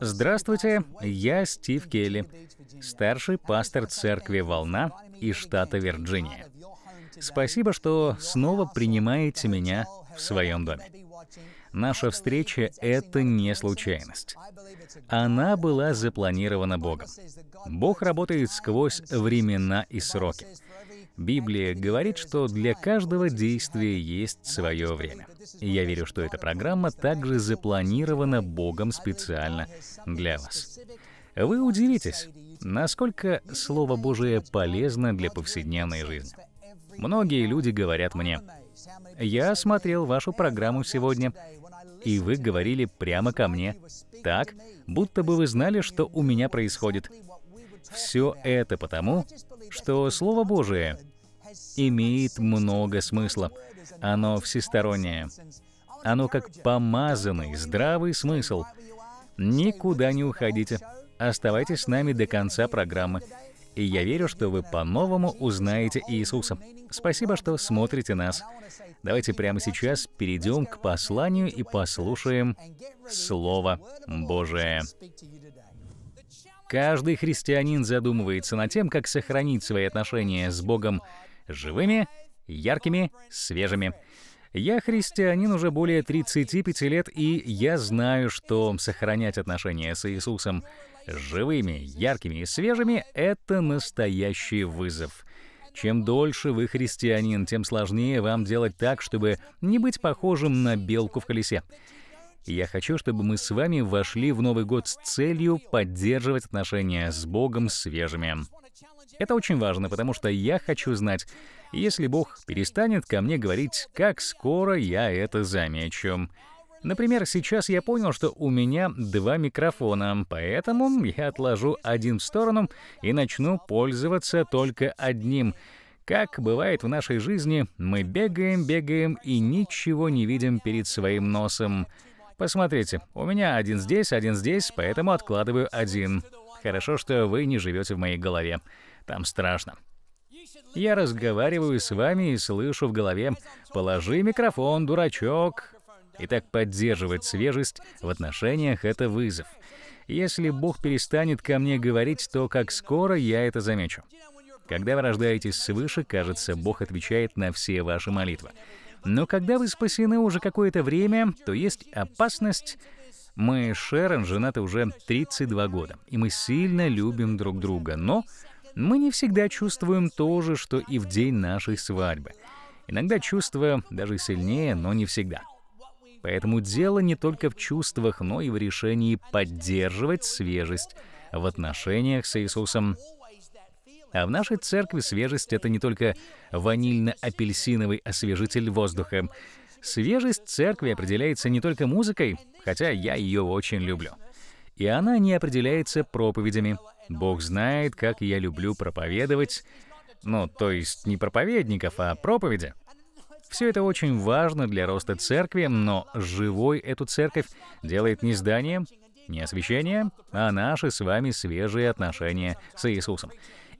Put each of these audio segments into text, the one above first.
Здравствуйте, я Стив Келли, старший пастор церкви «Волна» из штата Вирджиния. Спасибо, что снова принимаете меня в своем доме. Наша встреча — это не случайность. Она была запланирована Богом. Бог работает сквозь времена и сроки. Библия говорит, что для каждого действия есть свое время. я верю, что эта программа также запланирована Богом специально для вас. Вы удивитесь, насколько Слово Божие полезно для повседневной жизни. Многие люди говорят мне, «Я смотрел вашу программу сегодня, и вы говорили прямо ко мне, так, будто бы вы знали, что у меня происходит». Все это потому, что Слово Божие имеет много смысла. Оно всестороннее. Оно как помазанный, здравый смысл. Никуда не уходите. Оставайтесь с нами до конца программы. И я верю, что вы по-новому узнаете Иисуса. Спасибо, что смотрите нас. Давайте прямо сейчас перейдем к посланию и послушаем Слово Божие. Каждый христианин задумывается над тем, как сохранить свои отношения с Богом живыми, яркими, свежими. Я христианин уже более 35 лет, и я знаю, что сохранять отношения с Иисусом живыми, яркими и свежими — это настоящий вызов. Чем дольше вы христианин, тем сложнее вам делать так, чтобы не быть похожим на белку в колесе. Я хочу, чтобы мы с вами вошли в Новый год с целью поддерживать отношения с Богом свежими. Это очень важно, потому что я хочу знать, если Бог перестанет ко мне говорить, как скоро я это замечу. Например, сейчас я понял, что у меня два микрофона, поэтому я отложу один в сторону и начну пользоваться только одним. Как бывает в нашей жизни, мы бегаем, бегаем и ничего не видим перед своим носом. Посмотрите, у меня один здесь, один здесь, поэтому откладываю один. Хорошо, что вы не живете в моей голове. Там страшно. Я разговариваю с вами и слышу в голове «Положи микрофон, дурачок». И так поддерживать свежесть в отношениях — это вызов. Если Бог перестанет ко мне говорить, то как скоро я это замечу. Когда вы рождаетесь свыше, кажется, Бог отвечает на все ваши молитвы. Но когда вы спасены уже какое-то время, то есть опасность. Мы с Шерон женаты уже 32 года, и мы сильно любим друг друга, но мы не всегда чувствуем то же, что и в день нашей свадьбы. Иногда чувства даже сильнее, но не всегда. Поэтому дело не только в чувствах, но и в решении поддерживать свежесть в отношениях с Иисусом. А в нашей церкви свежесть — это не только ванильно-апельсиновый освежитель воздуха. Свежесть церкви определяется не только музыкой, хотя я ее очень люблю. И она не определяется проповедями, Бог знает, как я люблю проповедовать, ну, то есть не проповедников, а проповеди. Все это очень важно для роста церкви, но живой эту церковь делает не здание, не освящение, а наши с вами свежие отношения с Иисусом.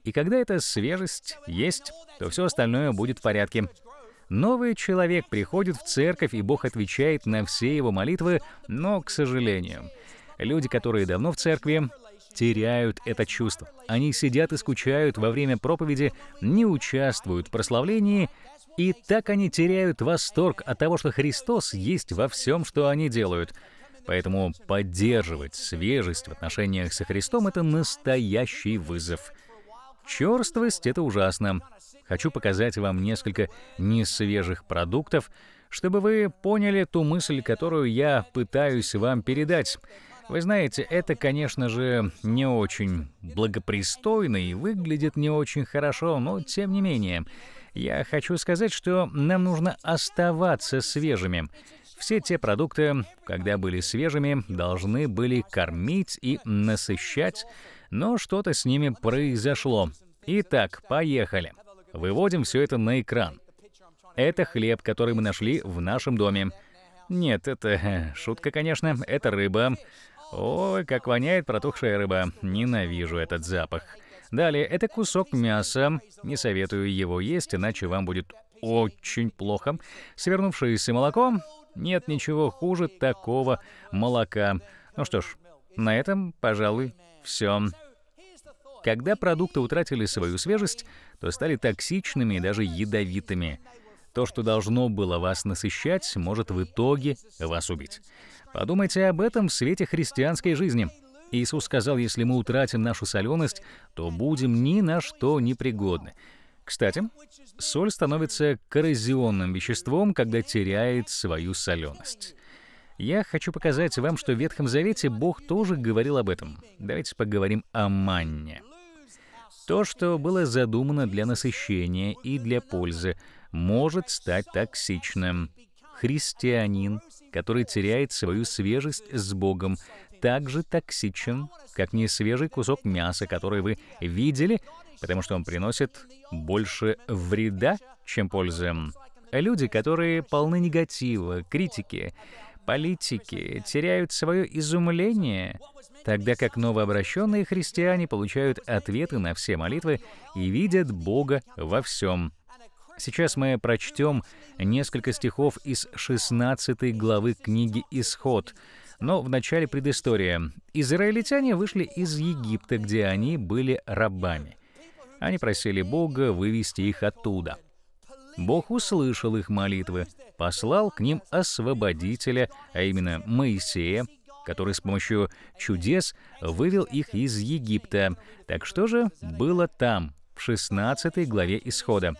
И когда эта свежесть есть, то все остальное будет в порядке. Новый человек приходит в церковь, и Бог отвечает на все его молитвы, но, к сожалению, люди, которые давно в церкви, теряют это чувство. Они сидят и скучают во время проповеди, не участвуют в прославлении, и так они теряют восторг от того, что Христос есть во всем, что они делают. Поэтому поддерживать свежесть в отношениях со Христом — это настоящий вызов. Черствость — это ужасно. Хочу показать вам несколько несвежих продуктов, чтобы вы поняли ту мысль, которую я пытаюсь вам передать — вы знаете, это, конечно же, не очень благопристойно и выглядит не очень хорошо, но тем не менее, я хочу сказать, что нам нужно оставаться свежими. Все те продукты, когда были свежими, должны были кормить и насыщать, но что-то с ними произошло. Итак, поехали. Выводим все это на экран. Это хлеб, который мы нашли в нашем доме. Нет, это э, шутка, конечно. Это рыба. Ой, как воняет протухшая рыба. Ненавижу этот запах. Далее, это кусок мяса. Не советую его есть, иначе вам будет очень плохо. Свернувшееся молоко. Нет ничего хуже такого молока. Ну что ж, на этом, пожалуй, все. Когда продукты утратили свою свежесть, то стали токсичными и даже ядовитыми. То, что должно было вас насыщать, может в итоге вас убить. Подумайте об этом в свете христианской жизни. Иисус сказал, если мы утратим нашу соленость, то будем ни на что непригодны. Кстати, соль становится коррозионным веществом, когда теряет свою соленость. Я хочу показать вам, что в Ветхом Завете Бог тоже говорил об этом. Давайте поговорим о манне. То, что было задумано для насыщения и для пользы, может стать токсичным. Христианин, который теряет свою свежесть с Богом, также токсичен, как несвежий кусок мяса, который вы видели, потому что он приносит больше вреда, чем пользы. Люди, которые полны негатива, критики, политики, теряют свое изумление, тогда как новообращенные христиане получают ответы на все молитвы и видят Бога во всем. Сейчас мы прочтем несколько стихов из 16 главы книги «Исход», но в начале предыстория. Израильтяне вышли из Египта, где они были рабами. Они просили Бога вывести их оттуда. Бог услышал их молитвы, послал к ним освободителя, а именно Моисея, который с помощью чудес вывел их из Египта. Так что же было там, в 16 главе Исхода?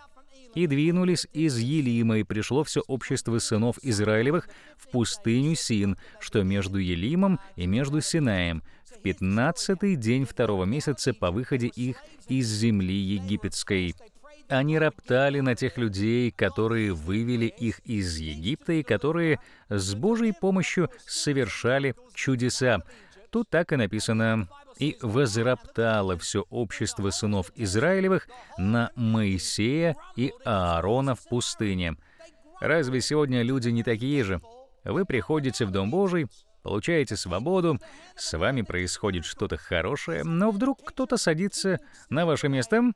и двинулись из Елима, и пришло все общество сынов Израилевых в пустыню Син, что между Елимом и между Синаем, в пятнадцатый день второго месяца по выходе их из земли египетской. Они роптали на тех людей, которые вывели их из Египта и которые с Божьей помощью совершали чудеса. Тут так и написано. «И возроптало все общество сынов Израилевых на Моисея и Аарона в пустыне». Разве сегодня люди не такие же? Вы приходите в Дом Божий, получаете свободу, с вами происходит что-то хорошее, но вдруг кто-то садится на ваше место,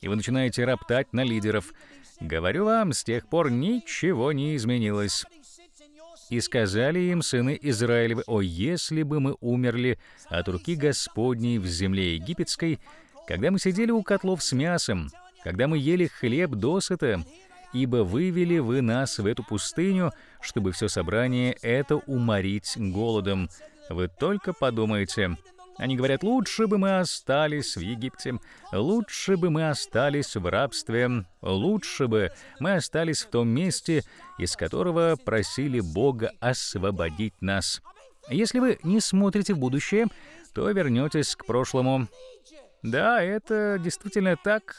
и вы начинаете роптать на лидеров. Говорю вам, с тех пор ничего не изменилось. И сказали им сыны Израилевы, «О, если бы мы умерли от руки Господней в земле египетской, когда мы сидели у котлов с мясом, когда мы ели хлеб досыта, ибо вывели вы нас в эту пустыню, чтобы все собрание это уморить голодом. Вы только подумайте, они говорят, лучше бы мы остались в Египте, лучше бы мы остались в рабстве, лучше бы мы остались в том месте, из которого просили Бога освободить нас. Если вы не смотрите в будущее, то вернетесь к прошлому. Да, это действительно так.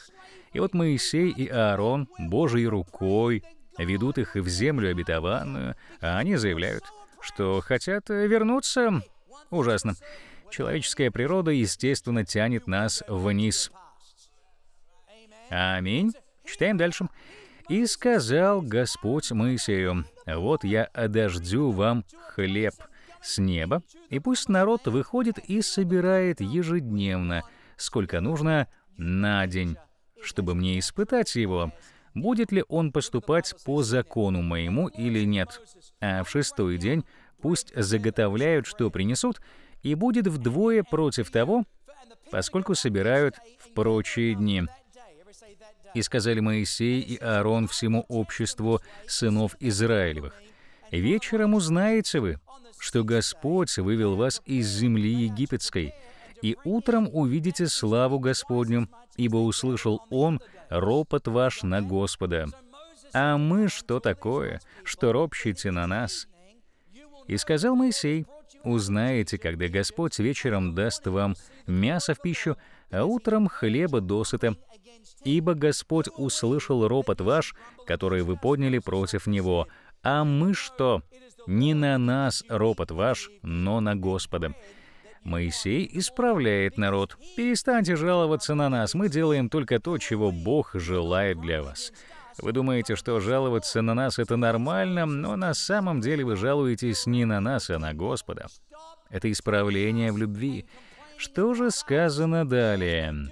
И вот Моисей и Аарон Божьей рукой ведут их в землю обетованную, а они заявляют, что хотят вернуться. Ужасно. Человеческая природа, естественно, тянет нас вниз. Аминь. Читаем дальше. «И сказал Господь Моисею, «Вот я одождю вам хлеб с неба, и пусть народ выходит и собирает ежедневно, сколько нужно на день, чтобы мне испытать его, будет ли он поступать по закону моему или нет. А в шестой день пусть заготовляют, что принесут, и будет вдвое против того, поскольку собирают в прочие дни. И сказали Моисей и Аарон всему обществу сынов Израилевых, «Вечером узнаете вы, что Господь вывел вас из земли египетской, и утром увидите славу Господню, ибо услышал Он ропот ваш на Господа. А мы что такое, что ропщите на нас?» И сказал Моисей, Узнаете, когда Господь вечером даст вам мясо в пищу, а утром хлеба досыта. Ибо Господь услышал ропот ваш, который вы подняли против Него. А мы что? Не на нас ропот ваш, но на Господа. Моисей исправляет народ. «Перестаньте жаловаться на нас, мы делаем только то, чего Бог желает для вас». Вы думаете, что жаловаться на нас — это нормально, но на самом деле вы жалуетесь не на нас, а на Господа. Это исправление в любви. Что же сказано далее?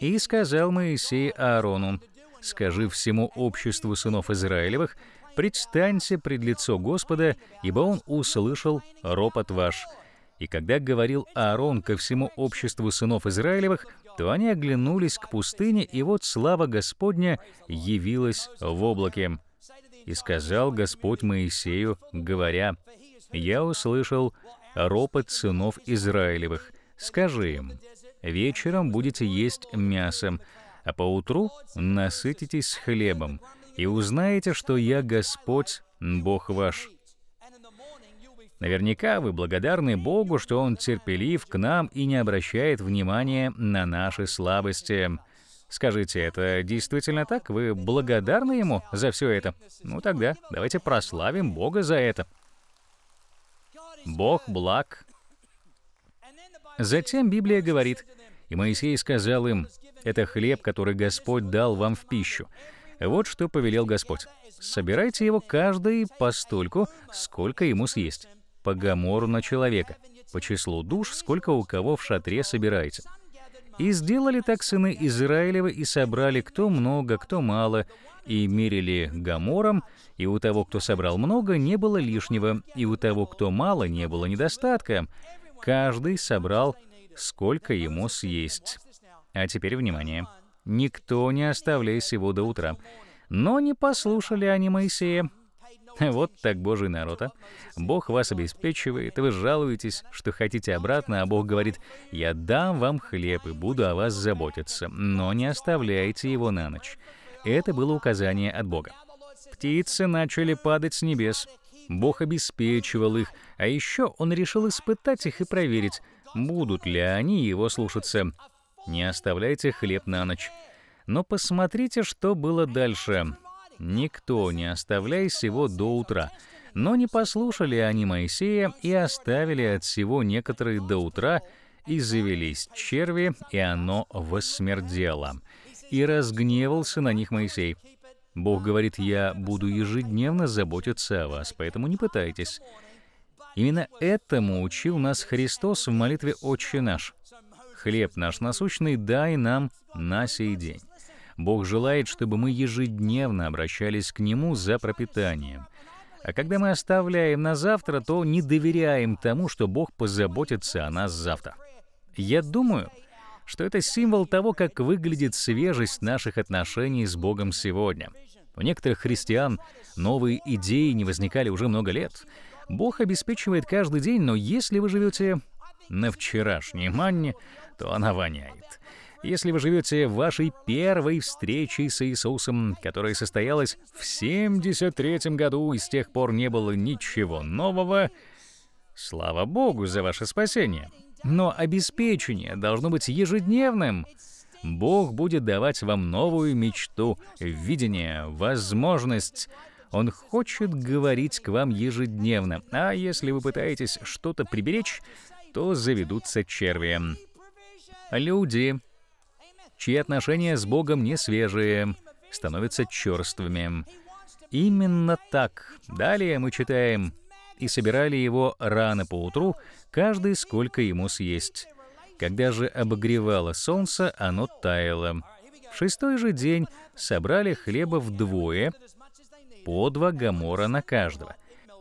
«И сказал Моисей Аарону, «Скажи всему обществу сынов Израилевых, предстаньте пред лицо Господа, ибо Он услышал ропот ваш, и когда говорил Аарон ко всему обществу сынов Израилевых, то они оглянулись к пустыне, и вот слава Господня явилась в облаке. И сказал Господь Моисею, говоря, «Я услышал ропот сынов Израилевых. Скажи им, вечером будете есть мясом, а поутру насытитесь хлебом, и узнаете, что я Господь, Бог ваш». Наверняка вы благодарны Богу, что Он терпелив к нам и не обращает внимания на наши слабости. Скажите, это действительно так? Вы благодарны Ему за все это? Ну тогда давайте прославим Бога за это. Бог благ. Затем Библия говорит, «И Моисей сказал им, это хлеб, который Господь дал вам в пищу. Вот что повелел Господь. Собирайте его каждый постольку, сколько ему съесть по гамору на человека, по числу душ, сколько у кого в шатре собирается. И сделали так сыны Израилевы, и собрали кто много, кто мало, и мерили гамором, и у того, кто собрал много, не было лишнего, и у того, кто мало, не было недостатка. Каждый собрал, сколько ему съесть. А теперь внимание. Никто не оставляй его до утра. Но не послушали они Моисея, вот так Божий народ, а? Бог вас обеспечивает, вы жалуетесь, что хотите обратно, а Бог говорит, «Я дам вам хлеб и буду о вас заботиться, но не оставляйте его на ночь». Это было указание от Бога. Птицы начали падать с небес. Бог обеспечивал их, а еще Он решил испытать их и проверить, будут ли они его слушаться. Не оставляйте хлеб на ночь. Но посмотрите, что было дальше никто не оставляй сего до утра». Но не послушали они Моисея и оставили от сего некоторые до утра, и завелись черви, и оно восмердело. И разгневался на них Моисей. Бог говорит, «Я буду ежедневно заботиться о вас, поэтому не пытайтесь». Именно этому учил нас Христос в молитве «Отче наш». «Хлеб наш насущный дай нам на сей день». Бог желает, чтобы мы ежедневно обращались к Нему за пропитанием. А когда мы оставляем на завтра, то не доверяем тому, что Бог позаботится о нас завтра. Я думаю, что это символ того, как выглядит свежесть наших отношений с Богом сегодня. У некоторых христиан новые идеи не возникали уже много лет. Бог обеспечивает каждый день, но если вы живете на вчерашней манне, то она воняет если вы живете в вашей первой встречей с Иисусом, которая состоялась в 73 году и с тех пор не было ничего нового, слава Богу за ваше спасение. Но обеспечение должно быть ежедневным. Бог будет давать вам новую мечту, видение, возможность. Он хочет говорить к вам ежедневно, а если вы пытаетесь что-то приберечь, то заведутся черви. Люди, чьи отношения с Богом не свежие, становятся черствыми. Именно так. Далее мы читаем, «И собирали его рано поутру, каждый сколько ему съесть. Когда же обогревало солнце, оно таяло. В шестой же день собрали хлеба вдвое, по два гамора на каждого.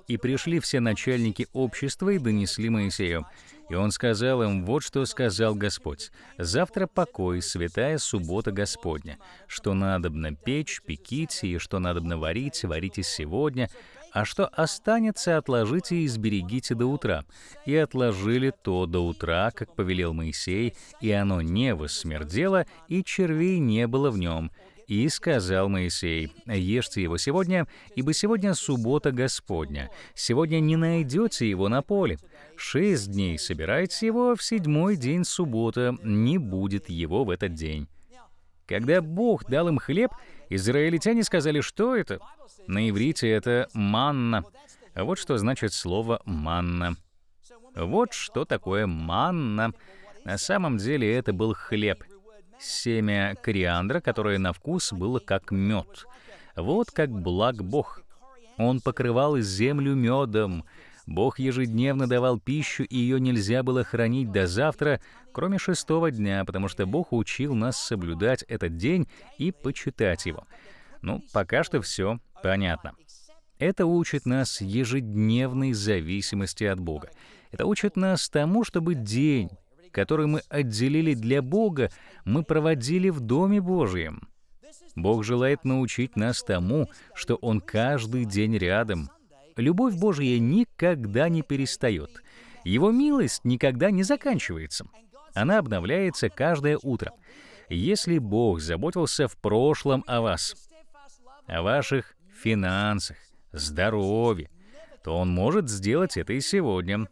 И пришли все начальники общества и донесли Моисею. И он сказал им, вот что сказал Господь. «Завтра покой, святая суббота Господня. Что надобно печь, пеките, и что надобно варить, варите сегодня. А что останется, отложите и сберегите до утра. И отложили то до утра, как повелел Моисей, и оно не восмердело, и червей не было в нем» И сказал Моисей, «Ешьте его сегодня, ибо сегодня суббота Господня. Сегодня не найдете его на поле. Шесть дней собирайте его, в седьмой день суббота не будет его в этот день». Когда Бог дал им хлеб, израильтяне сказали, что это? На иврите это «манна». Вот что значит слово «манна». Вот что такое «манна». На самом деле это был хлеб семя кориандра, которое на вкус было как мед. Вот как благ Бог. Он покрывал землю медом. Бог ежедневно давал пищу, и ее нельзя было хранить до завтра, кроме шестого дня, потому что Бог учил нас соблюдать этот день и почитать его. Ну, пока что все понятно. Это учит нас ежедневной зависимости от Бога. Это учит нас тому, чтобы день который мы отделили для Бога, мы проводили в Доме Божьем. Бог желает научить нас тому, что Он каждый день рядом. Любовь Божья никогда не перестает. Его милость никогда не заканчивается. Она обновляется каждое утро. Если Бог заботился в прошлом о вас, о ваших финансах, здоровье, то Он может сделать это и сегодня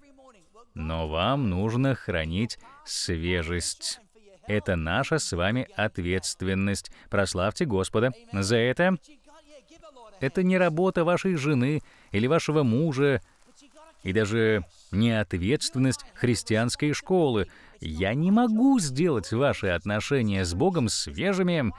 но вам нужно хранить свежесть. Это наша с вами ответственность. Прославьте Господа за это. Это не работа вашей жены или вашего мужа, и даже не ответственность христианской школы. Я не могу сделать ваши отношения с Богом свежими,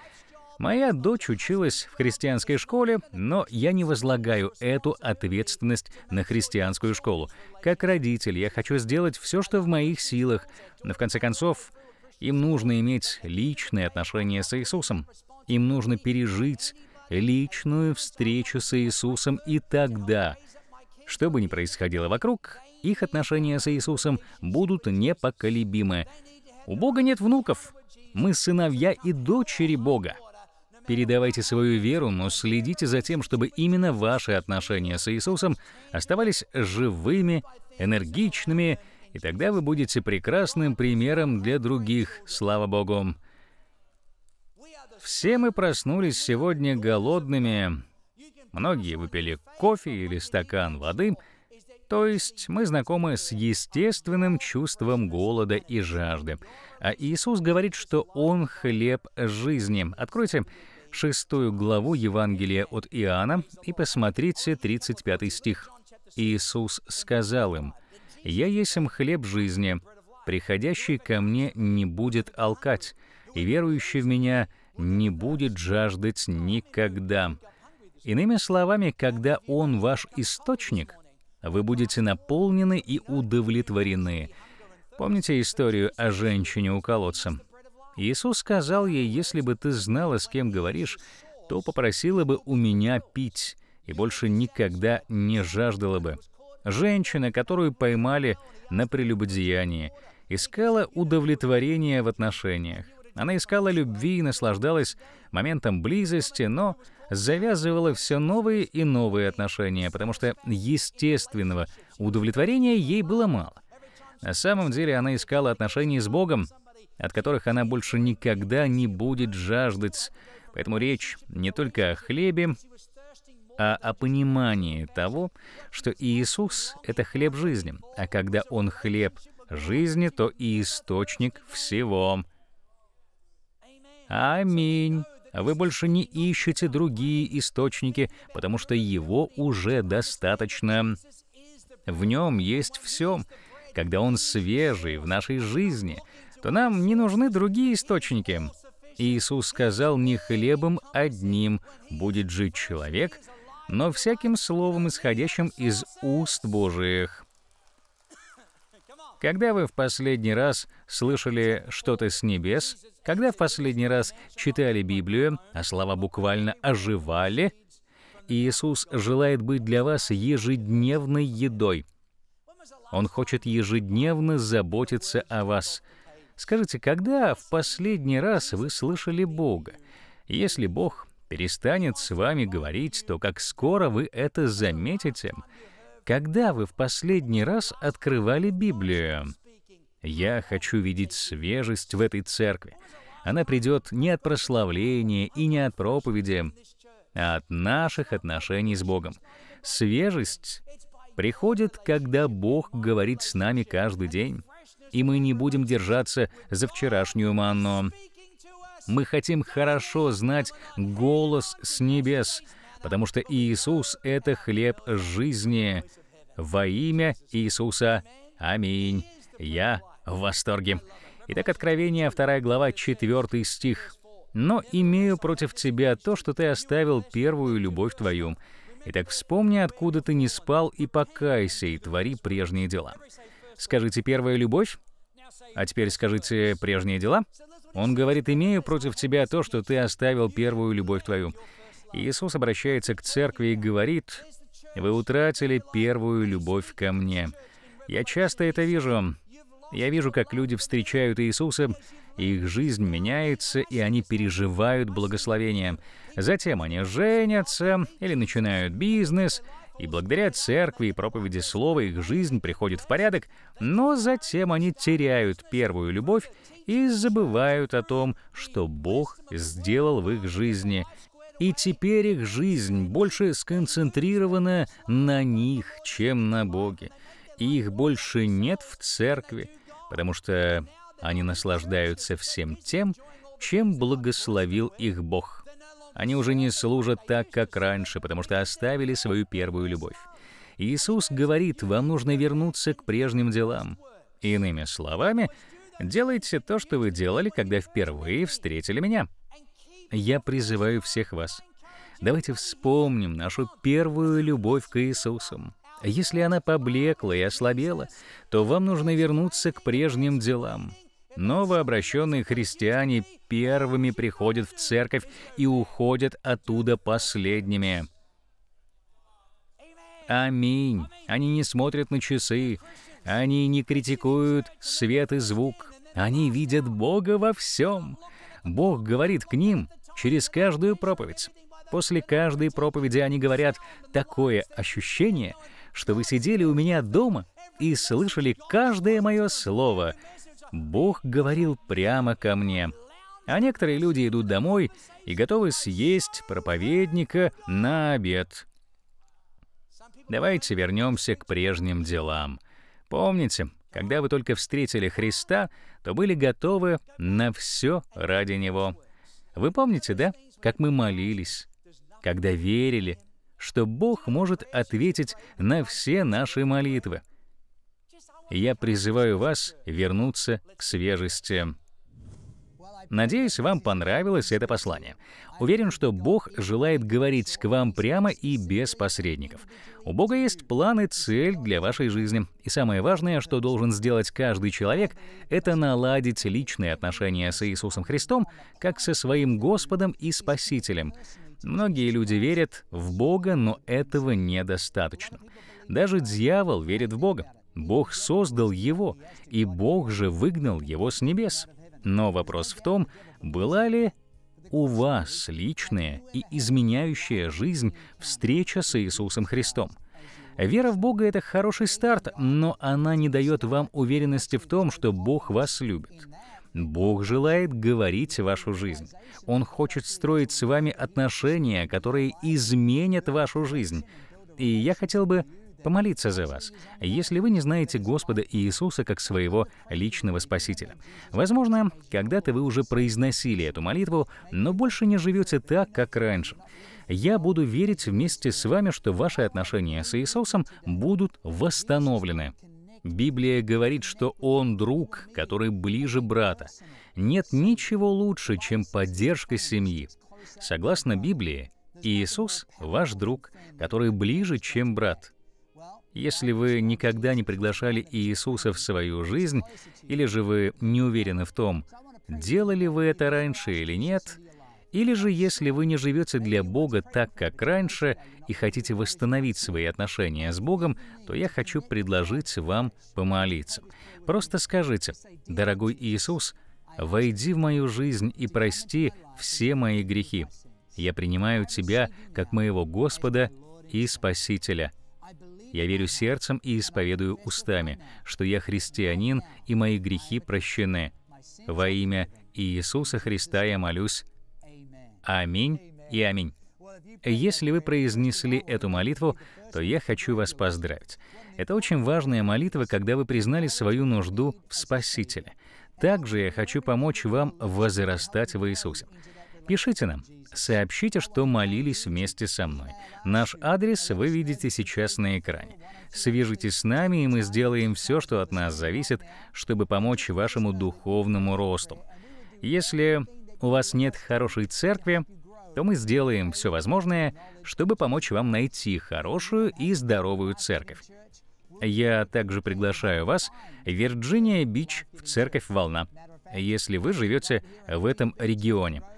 Моя дочь училась в христианской школе, но я не возлагаю эту ответственность на христианскую школу. Как родитель я хочу сделать все, что в моих силах, но в конце концов им нужно иметь личные отношения с Иисусом. Им нужно пережить личную встречу с Иисусом, и тогда, что бы ни происходило вокруг, их отношения с Иисусом будут непоколебимы. У Бога нет внуков. Мы сыновья и дочери Бога. Передавайте свою веру, но следите за тем, чтобы именно ваши отношения с Иисусом оставались живыми, энергичными, и тогда вы будете прекрасным примером для других, слава Богу. Все мы проснулись сегодня голодными. Многие выпили кофе или стакан воды, то есть мы знакомы с естественным чувством голода и жажды. А Иисус говорит, что Он — хлеб жизни. Откройте шестую главу Евангелия от Иоанна и посмотрите 35 стих. Иисус сказал им, «Я есмь хлеб жизни, приходящий ко мне не будет алкать, и верующий в меня не будет жаждать никогда». Иными словами, когда Он ваш источник, вы будете наполнены и удовлетворены. Помните историю о женщине у колодца? Иисус сказал ей, если бы ты знала, с кем говоришь, то попросила бы у меня пить и больше никогда не жаждала бы. Женщина, которую поймали на прелюбодеянии, искала удовлетворения в отношениях. Она искала любви и наслаждалась моментом близости, но завязывала все новые и новые отношения, потому что естественного удовлетворения ей было мало. На самом деле она искала отношения с Богом, от которых она больше никогда не будет жаждать. Поэтому речь не только о хлебе, а о понимании того, что Иисус — это хлеб жизни, а когда Он хлеб жизни, то и источник всего. Аминь. Вы больше не ищете другие источники, потому что его уже достаточно. В нем есть все, когда он свежий в нашей жизни — то нам не нужны другие источники. Иисус сказал, не хлебом одним будет жить человек, но всяким словом, исходящим из уст Божиих. Когда вы в последний раз слышали что-то с небес, когда в последний раз читали Библию, а слова буквально оживали, Иисус желает быть для вас ежедневной едой. Он хочет ежедневно заботиться о вас – Скажите, когда в последний раз вы слышали Бога? Если Бог перестанет с вами говорить, то как скоро вы это заметите? Когда вы в последний раз открывали Библию? Я хочу видеть свежесть в этой церкви. Она придет не от прославления и не от проповеди, а от наших отношений с Богом. Свежесть приходит, когда Бог говорит с нами каждый день и мы не будем держаться за вчерашнюю манну. Мы хотим хорошо знать голос с небес, потому что Иисус — это хлеб жизни. Во имя Иисуса. Аминь. Я в восторге. Итак, Откровение, 2 глава, 4 стих. «Но имею против тебя то, что ты оставил первую любовь твою. Итак, вспомни, откуда ты не спал, и покайся, и твори прежние дела». Скажите «Первая любовь», а теперь скажите «Прежние дела». Он говорит «Имею против тебя то, что ты оставил первую любовь твою». Иисус обращается к церкви и говорит «Вы утратили первую любовь ко мне». Я часто это вижу. Я вижу, как люди встречают Иисуса, их жизнь меняется, и они переживают благословение. Затем они женятся или начинают бизнес, и благодаря церкви и проповеди слова их жизнь приходит в порядок, но затем они теряют первую любовь и забывают о том, что Бог сделал в их жизни. И теперь их жизнь больше сконцентрирована на них, чем на Боге. И их больше нет в церкви, потому что они наслаждаются всем тем, чем благословил их Бог. Они уже не служат так, как раньше, потому что оставили свою первую любовь. Иисус говорит, вам нужно вернуться к прежним делам. Иными словами, делайте то, что вы делали, когда впервые встретили меня. Я призываю всех вас. Давайте вспомним нашу первую любовь к Иисусу. Если она поблекла и ослабела, то вам нужно вернуться к прежним делам. Новообращенные христиане первыми приходят в церковь и уходят оттуда последними. Аминь. Они не смотрят на часы, они не критикуют свет и звук. Они видят Бога во всем. Бог говорит к ним через каждую проповедь. После каждой проповеди они говорят «такое ощущение», что вы сидели у меня дома и слышали каждое мое слово — Бог говорил прямо ко мне. А некоторые люди идут домой и готовы съесть проповедника на обед. Давайте вернемся к прежним делам. Помните, когда вы только встретили Христа, то были готовы на все ради Него. Вы помните, да, как мы молились, когда верили, что Бог может ответить на все наши молитвы я призываю вас вернуться к свежести. Надеюсь, вам понравилось это послание. Уверен, что Бог желает говорить к вам прямо и без посредников. У Бога есть план и цель для вашей жизни. И самое важное, что должен сделать каждый человек, это наладить личные отношения с Иисусом Христом, как со своим Господом и Спасителем. Многие люди верят в Бога, но этого недостаточно. Даже дьявол верит в Бога. Бог создал его, и Бог же выгнал его с небес. Но вопрос в том, была ли у вас личная и изменяющая жизнь встреча с Иисусом Христом. Вера в Бога — это хороший старт, но она не дает вам уверенности в том, что Бог вас любит. Бог желает говорить вашу жизнь. Он хочет строить с вами отношения, которые изменят вашу жизнь. И я хотел бы помолиться за вас, если вы не знаете Господа Иисуса как своего личного Спасителя. Возможно, когда-то вы уже произносили эту молитву, но больше не живете так, как раньше. Я буду верить вместе с вами, что ваши отношения с Иисусом будут восстановлены. Библия говорит, что Он друг, который ближе брата. Нет ничего лучше, чем поддержка семьи. Согласно Библии, Иисус — ваш друг, который ближе, чем брат. Если вы никогда не приглашали Иисуса в свою жизнь, или же вы не уверены в том, делали вы это раньше или нет, или же если вы не живете для Бога так, как раньше, и хотите восстановить свои отношения с Богом, то я хочу предложить вам помолиться. Просто скажите, «Дорогой Иисус, войди в мою жизнь и прости все мои грехи. Я принимаю Тебя как моего Господа и Спасителя. Я верю сердцем и исповедую устами, что я христианин и мои грехи прощены. Во имя Иисуса Христа я молюсь. Аминь и аминь. Если вы произнесли эту молитву, то я хочу вас поздравить. Это очень важная молитва, когда вы признали свою нужду в Спасителе. Также я хочу помочь вам возрастать в Иисусе. Пишите нам. Сообщите, что молились вместе со мной. Наш адрес вы видите сейчас на экране. Свяжитесь с нами, и мы сделаем все, что от нас зависит, чтобы помочь вашему духовному росту. Если у вас нет хорошей церкви, то мы сделаем все возможное, чтобы помочь вам найти хорошую и здоровую церковь. Я также приглашаю вас в Вирджиния-Бич в церковь «Волна», если вы живете в этом регионе –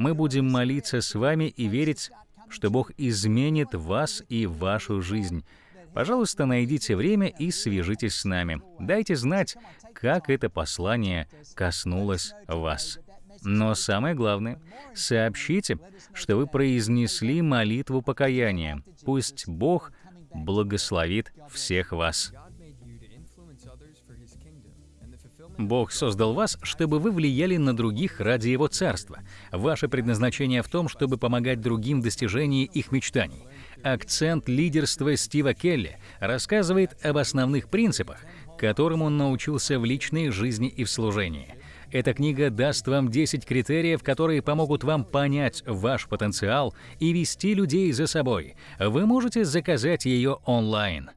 мы будем молиться с вами и верить, что Бог изменит вас и вашу жизнь. Пожалуйста, найдите время и свяжитесь с нами. Дайте знать, как это послание коснулось вас. Но самое главное, сообщите, что вы произнесли молитву покаяния. Пусть Бог благословит всех вас. Бог создал вас, чтобы вы влияли на других ради Его Царства. Ваше предназначение в том, чтобы помогать другим в достижении их мечтаний. Акцент лидерства Стива Келли рассказывает об основных принципах, которым он научился в личной жизни и в служении. Эта книга даст вам 10 критериев, которые помогут вам понять ваш потенциал и вести людей за собой. Вы можете заказать ее онлайн.